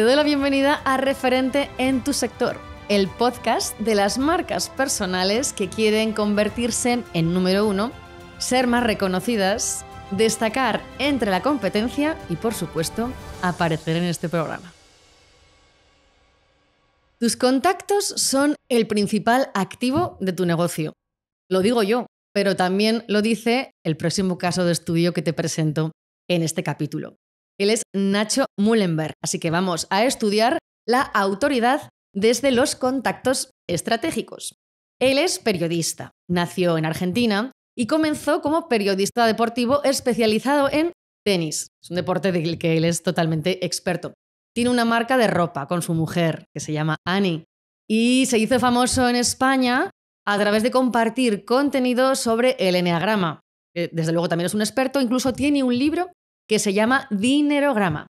Te doy la bienvenida a Referente en tu sector, el podcast de las marcas personales que quieren convertirse en número uno, ser más reconocidas, destacar entre la competencia y, por supuesto, aparecer en este programa. Tus contactos son el principal activo de tu negocio. Lo digo yo, pero también lo dice el próximo caso de estudio que te presento en este capítulo. Él es Nacho Mullenberg, así que vamos a estudiar la autoridad desde los contactos estratégicos. Él es periodista, nació en Argentina y comenzó como periodista deportivo especializado en tenis. Es un deporte del que él es totalmente experto. Tiene una marca de ropa con su mujer, que se llama Annie, y se hizo famoso en España a través de compartir contenido sobre el enneagrama. Desde luego también es un experto, incluso tiene un libro que se llama Dinerograma.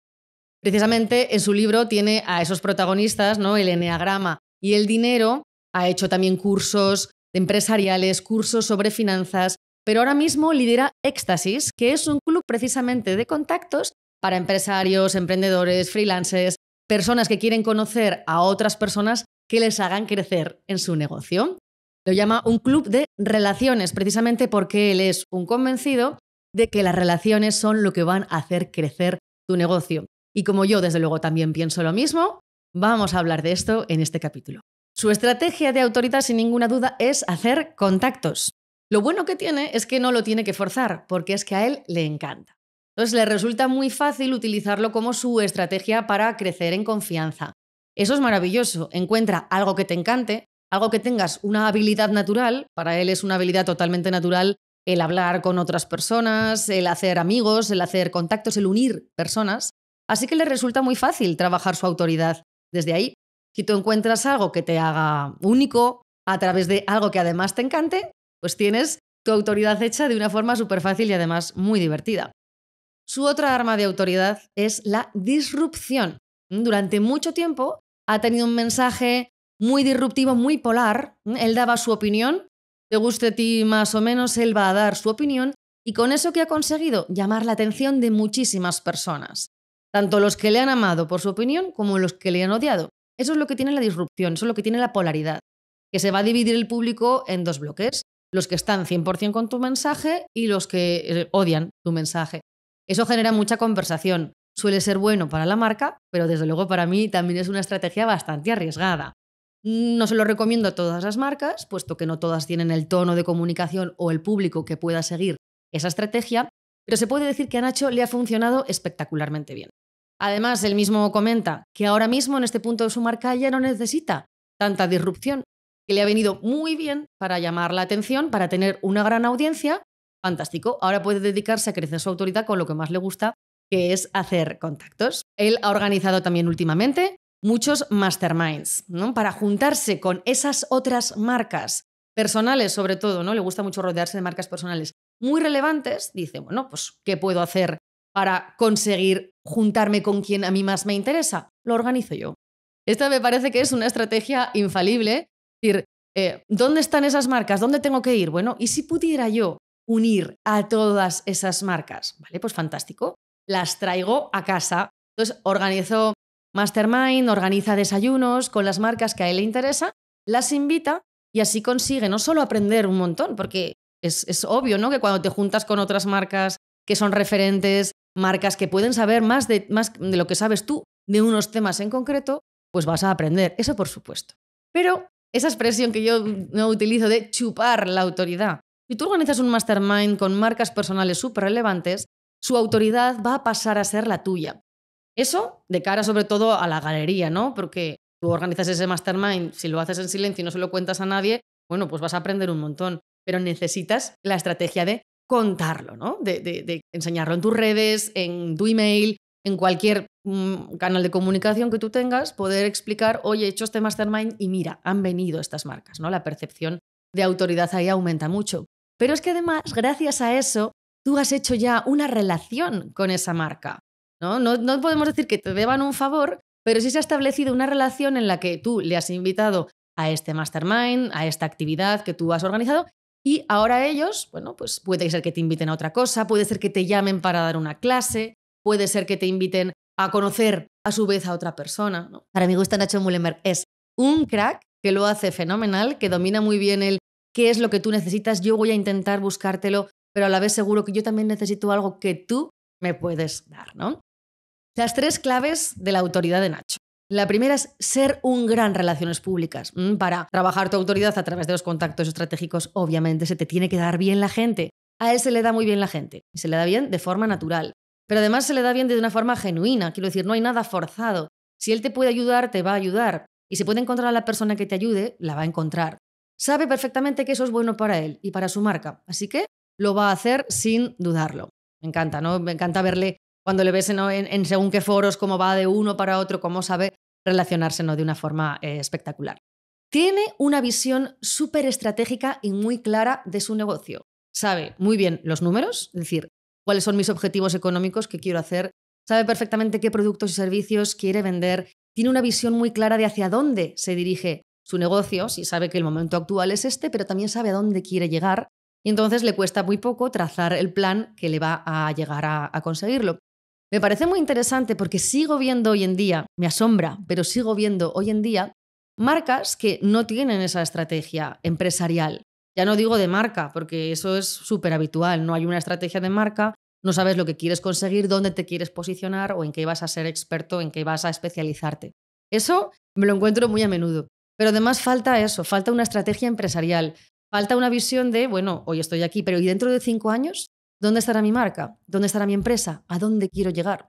Precisamente en su libro tiene a esos protagonistas, ¿no? El eneagrama y el dinero. Ha hecho también cursos empresariales, cursos sobre finanzas, pero ahora mismo lidera Éxtasis, que es un club precisamente de contactos para empresarios, emprendedores, freelancers, personas que quieren conocer a otras personas que les hagan crecer en su negocio. Lo llama un club de relaciones, precisamente porque él es un convencido de que las relaciones son lo que van a hacer crecer tu negocio. Y como yo desde luego también pienso lo mismo, vamos a hablar de esto en este capítulo. Su estrategia de autoridad sin ninguna duda es hacer contactos. Lo bueno que tiene es que no lo tiene que forzar, porque es que a él le encanta. Entonces le resulta muy fácil utilizarlo como su estrategia para crecer en confianza. Eso es maravilloso. Encuentra algo que te encante, algo que tengas una habilidad natural, para él es una habilidad totalmente natural el hablar con otras personas, el hacer amigos, el hacer contactos, el unir personas. Así que le resulta muy fácil trabajar su autoridad desde ahí. Si tú encuentras algo que te haga único a través de algo que además te encante, pues tienes tu autoridad hecha de una forma súper fácil y además muy divertida. Su otra arma de autoridad es la disrupción. Durante mucho tiempo ha tenido un mensaje muy disruptivo, muy polar. Él daba su opinión te guste a ti más o menos, él va a dar su opinión y con eso que ha conseguido llamar la atención de muchísimas personas, tanto los que le han amado por su opinión como los que le han odiado. Eso es lo que tiene la disrupción, eso es lo que tiene la polaridad, que se va a dividir el público en dos bloques, los que están 100% con tu mensaje y los que eh, odian tu mensaje. Eso genera mucha conversación, suele ser bueno para la marca, pero desde luego para mí también es una estrategia bastante arriesgada. No se lo recomiendo a todas las marcas, puesto que no todas tienen el tono de comunicación o el público que pueda seguir esa estrategia, pero se puede decir que a Nacho le ha funcionado espectacularmente bien. Además, él mismo comenta que ahora mismo en este punto de su marca ya no necesita tanta disrupción, que le ha venido muy bien para llamar la atención, para tener una gran audiencia. Fantástico, ahora puede dedicarse a crecer su autoridad con lo que más le gusta, que es hacer contactos. Él ha organizado también últimamente muchos masterminds, ¿no? Para juntarse con esas otras marcas personales, sobre todo, ¿no? Le gusta mucho rodearse de marcas personales muy relevantes, dice, bueno, pues ¿qué puedo hacer para conseguir juntarme con quien a mí más me interesa? Lo organizo yo. Esta me parece que es una estrategia infalible, es decir, eh, ¿dónde están esas marcas? ¿Dónde tengo que ir? Bueno, ¿y si pudiera yo unir a todas esas marcas? Vale, pues fantástico. Las traigo a casa. Entonces, organizo Mastermind organiza desayunos con las marcas que a él le interesa, las invita y así consigue no solo aprender un montón, porque es, obvio que cuando te juntas con otras marcas que son referentes, marcas que pueden saber más de, más de lo que sabes tú de unos temas en concreto, pues vas a aprender, eso por supuesto. Pero esa expresión que yo no utilizo de chupar la autoridad. Si tú organizas un mastermind con marcas personales súper relevantes, su autoridad va a pasar a ser la tuya. Eso de cara sobre todo a la galería, ¿no? Porque tú organizas ese mastermind, si lo haces en silencio y no se lo cuentas a nadie, bueno, pues vas a aprender un montón, pero necesitas la estrategia de contarlo, ¿no? De, enseñarlo en tus redes, en tu email, en cualquier mm, canal de comunicación que tú tengas, poder explicar, oye, he hecho este mastermind y mira, han venido estas marcas, ¿no? La percepción de autoridad ahí aumenta mucho. Pero es que además, gracias a eso, tú has hecho ya una relación con esa marca. ¿no? No, podemos decir que te deban un favor, pero sí se ha establecido una relación en la que tú le has invitado a este mastermind, a esta actividad que tú has organizado, y ahora ellos, bueno, pues puede ser que te inviten a otra cosa, puede ser que te llamen para dar una clase, puede ser que te inviten a conocer a su vez a otra persona. Para mí gusta Nacho Mullenberg es un crack que lo hace fenomenal, que domina muy bien el qué es lo que tú necesitas, yo voy a intentar buscártelo, pero a la vez seguro que yo también necesito algo que tú me puedes dar, ¿no? Las tres claves de la autoridad de Nacho. La primera es ser un gran relaciones públicas. Para trabajar tu autoridad a través de los contactos estratégicos, obviamente se te tiene que dar bien la gente. A él se le da muy bien la gente se le da bien de forma natural. Pero además se le da bien de una forma genuina, quiero decir, no hay nada forzado. Si él te puede ayudar, te va a ayudar. Y si puede encontrar a la persona que te ayude, la va a encontrar. Sabe perfectamente que eso es bueno para él y para su marca, así que lo va a hacer sin dudarlo. Me encanta, ¿no? Me encanta verle cuando le ves en, según qué foros, cómo va de uno para otro, cómo sabe relacionarse ¿no? de una forma eh, espectacular. Tiene una visión súper estratégica y muy clara de su negocio. Sabe muy bien los números, es decir, cuáles son mis objetivos económicos que quiero hacer, sabe perfectamente qué productos y servicios quiere vender, tiene una visión muy clara de hacia dónde se dirige su negocio, si sabe que el momento actual es este, pero también sabe a dónde quiere llegar y entonces le cuesta muy poco trazar el plan que le va a llegar a conseguirlo. Me parece muy interesante porque sigo viendo hoy en día, me asombra, pero sigo viendo hoy en día marcas que no tienen esa estrategia empresarial. Ya no digo de marca, porque eso es súper habitual, no hay una estrategia de marca, no sabes lo que quieres conseguir, dónde te quieres posicionar o en qué vas a ser experto, en qué vas a especializarte. Eso me lo encuentro muy a menudo. Pero además falta eso, falta una estrategia empresarial, falta una visión de, bueno, hoy estoy aquí, pero ¿y dentro de cinco años? ¿Dónde estará mi marca? ¿Dónde estará mi empresa? ¿A dónde quiero llegar?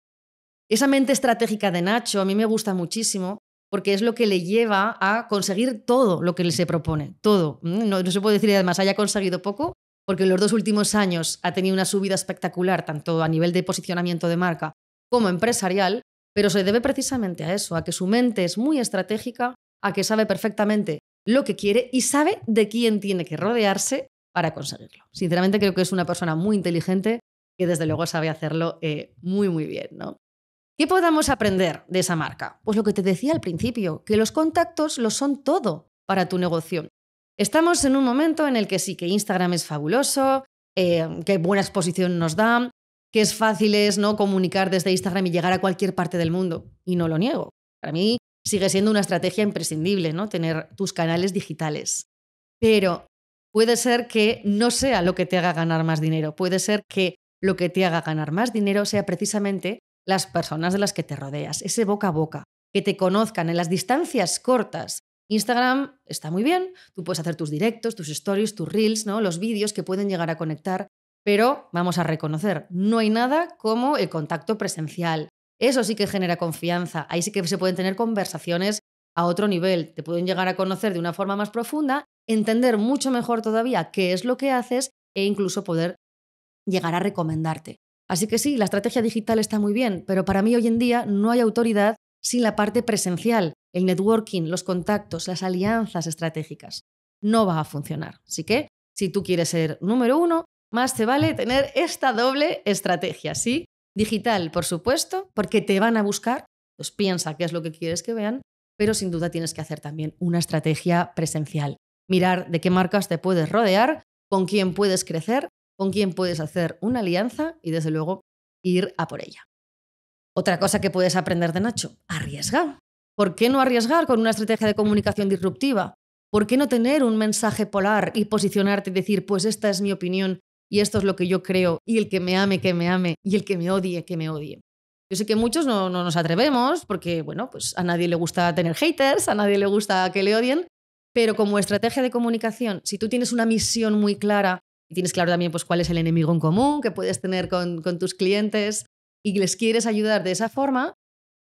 Esa mente estratégica de Nacho a mí me gusta muchísimo porque es lo que le lleva a conseguir todo lo que se propone, todo. Mm, no, se puede decir además haya conseguido poco, porque en los dos últimos años ha tenido una subida espectacular, tanto a nivel de posicionamiento de marca como empresarial, pero se debe precisamente a eso, a que su mente es muy estratégica, a que sabe perfectamente lo que quiere y sabe de quién tiene que rodearse para conseguirlo. Sinceramente creo que es una persona muy inteligente que desde luego sabe hacerlo eh, muy, muy bien. ¿no? ¿Qué podamos aprender de esa marca? Pues lo que te decía al principio, que los contactos lo son todo para tu negocio. Estamos en un momento en el que sí, que Instagram es fabuloso, eh, que buena exposición nos da, que es fácil es ¿no? comunicar desde Instagram y llegar a cualquier parte del mundo. Y no lo niego. Para mí sigue siendo una estrategia imprescindible ¿no? tener tus canales digitales. Pero Puede ser que no sea lo que te haga ganar más dinero, puede ser que lo que te haga ganar más dinero sea precisamente las personas de las que te rodeas, ese boca a boca, que te conozcan en las distancias cortas. Instagram está muy bien, tú puedes hacer tus directos, tus stories, tus reels, ¿no? los vídeos que pueden llegar a conectar, pero vamos a reconocer, no hay nada como el contacto presencial. Eso sí que genera confianza, ahí sí que se pueden tener conversaciones a otro nivel, te pueden llegar a conocer de una forma más profunda entender mucho mejor todavía qué es lo que haces e incluso poder llegar a recomendarte. Así que sí, la estrategia digital está muy bien, pero para mí hoy en día no hay autoridad sin la parte presencial, el networking, los contactos, las alianzas estratégicas. No va a funcionar. Así que, si tú quieres ser número uno, más te vale tener esta doble estrategia, ¿sí? Digital, por supuesto, porque te van a buscar, pues piensa qué es lo que quieres que vean, pero sin duda tienes que hacer también una estrategia presencial mirar de qué marcas te puedes rodear, con quién puedes crecer, con quién puedes hacer una alianza y desde luego ir a por ella. Otra cosa que puedes aprender de Nacho, arriesgar. ¿Por qué no arriesgar con una estrategia de comunicación disruptiva? ¿Por qué no tener un mensaje polar y posicionarte y decir, pues esta es mi opinión y esto es lo que yo creo y el que me ame, que me ame y el que me odie, que me odie? Yo sé que muchos no, no nos atrevemos porque, bueno, pues a nadie le gusta tener haters, a nadie le gusta que le odien, pero como estrategia de comunicación, si tú tienes una misión muy clara y tienes claro también pues, cuál es el enemigo en común que puedes tener con, tus clientes y les quieres ayudar de esa forma,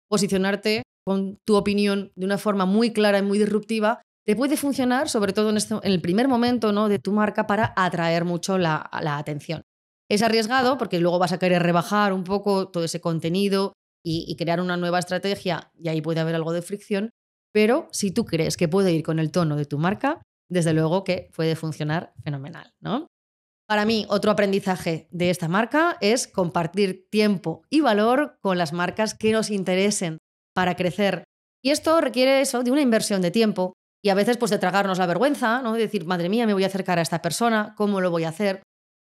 posicionarte con tu opinión de una forma muy clara y muy disruptiva te puede funcionar, sobre todo en, este, el primer momento ¿no? de tu marca, para atraer mucho la, atención. Es arriesgado porque luego vas a querer rebajar un poco todo ese contenido y crear una nueva estrategia y ahí puede haber algo de fricción, pero si tú crees que puede ir con el tono de tu marca, desde luego que puede funcionar fenomenal, ¿no? Para mí, otro aprendizaje de esta marca es compartir tiempo y valor con las marcas que nos interesen para crecer. Y esto requiere eso, de una inversión de tiempo y a veces pues de tragarnos la vergüenza, ¿no? De decir, madre mía, me voy a acercar a esta persona, ¿cómo lo voy a hacer?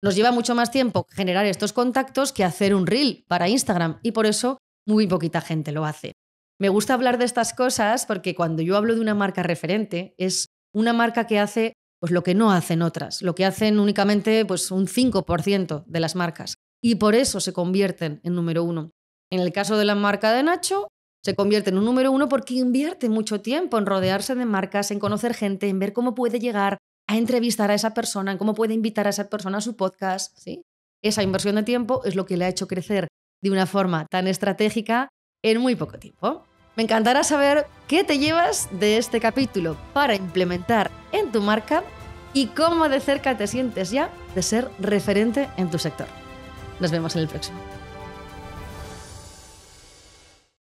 Nos lleva mucho más tiempo generar estos contactos que hacer un reel para Instagram y por eso muy poquita gente lo hace. Me gusta hablar de estas cosas porque cuando yo hablo de una marca referente, es una marca que hace pues, lo que no hacen otras, lo que hacen únicamente pues, un 5% de las marcas. Y por eso se convierten en número uno. En el caso de la marca de Nacho, se convierte en un número uno porque invierte mucho tiempo en rodearse de marcas, en conocer gente, en ver cómo puede llegar a entrevistar a esa persona, en cómo puede invitar a esa persona a su podcast. ¿sí? Esa inversión de tiempo es lo que le ha hecho crecer de una forma tan estratégica en muy poco tiempo. Me encantará saber qué te llevas de este capítulo para implementar en tu marca y cómo de cerca te sientes ya de ser referente en tu sector. Nos vemos en el próximo.